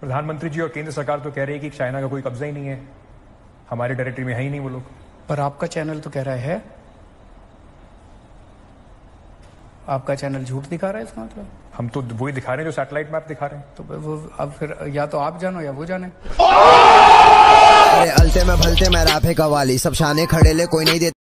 प्रधानमंत्री जी और केंद्र सरकार तो कह रही है कि चाइना का कोई कब्जा ही नहीं है हमारे टेरिटरी में है ही नहीं वो लोग पर आपका चैनल तो कह रहा है आपका चैनल झूठ दिखा रहा है इसका मतलब हम तो वही दिखा रहे हैं जो सैटेलाइट मैप दिखा रहे हैं तो वो अब फिर या तो आप जानो या वो जाने अरे अलते में भलते में राफे कवाली सब शाने खड़े ले कोई नहीं देते